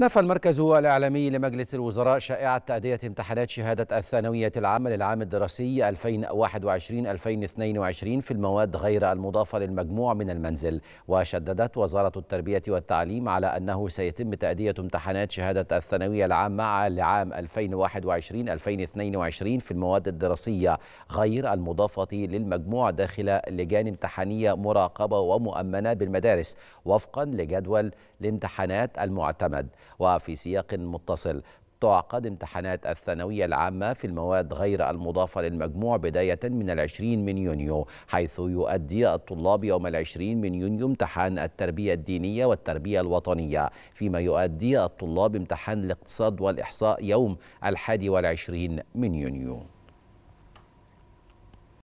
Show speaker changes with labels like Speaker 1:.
Speaker 1: نفى المركز الإعلامي لمجلس الوزراء شائعة تأدية امتحانات شهادة الثانوية العامة للعام الدراسي 2021-2022 في المواد غير المضافة للمجموع من المنزل وشددت وزارة التربية والتعليم على أنه سيتم تأدية امتحانات شهادة الثانوية العامة لعام 2021-2022 في المواد الدراسية غير المضافة للمجموع داخل لجان امتحانية مراقبة ومؤمنة بالمدارس وفقا لجدول الامتحانات المعتمد وفي سياق متصل تعقد امتحانات الثانوية العامة في المواد غير المضافة للمجموع بداية من العشرين من يونيو حيث يؤدي الطلاب يوم العشرين من يونيو امتحان التربية الدينية والتربية الوطنية فيما يؤدي الطلاب امتحان الاقتصاد والإحصاء يوم الحادي والعشرين من يونيو